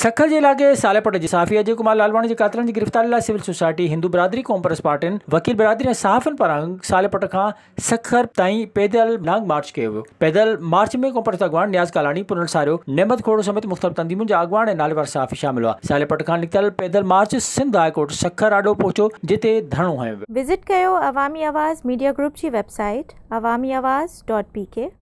સખર જિલ્લાગે સાલેપટ સાફી અજય કુમાર લાલવાણી કાતરनि जी गिरफ़्तारी civil society Hindu बिरादरी क़ौम परस वकील बिरादरी ऐं साफ़नि पारां सालेपट खां सखर ताईं पैदल नांग मार्च कयो वियो पैदल मार्च में क़ौम परस न्याज़ कालाणी पुनल सारियो नेमत खोड़ो समेत मुख़्तलिफ़ तंदीमुनि जा अॻवान ऐं नालेवार साफ़ी शामिल हुआ सालेपट खां निकितल पैदल मार्च सिंध हाईकोर्ट सखर आॾो पहुतो जिते धरणो हयो विज़िट कयो अवामी आवाज़ मीडिया ग्रुप जी वेबसाइट अवामी के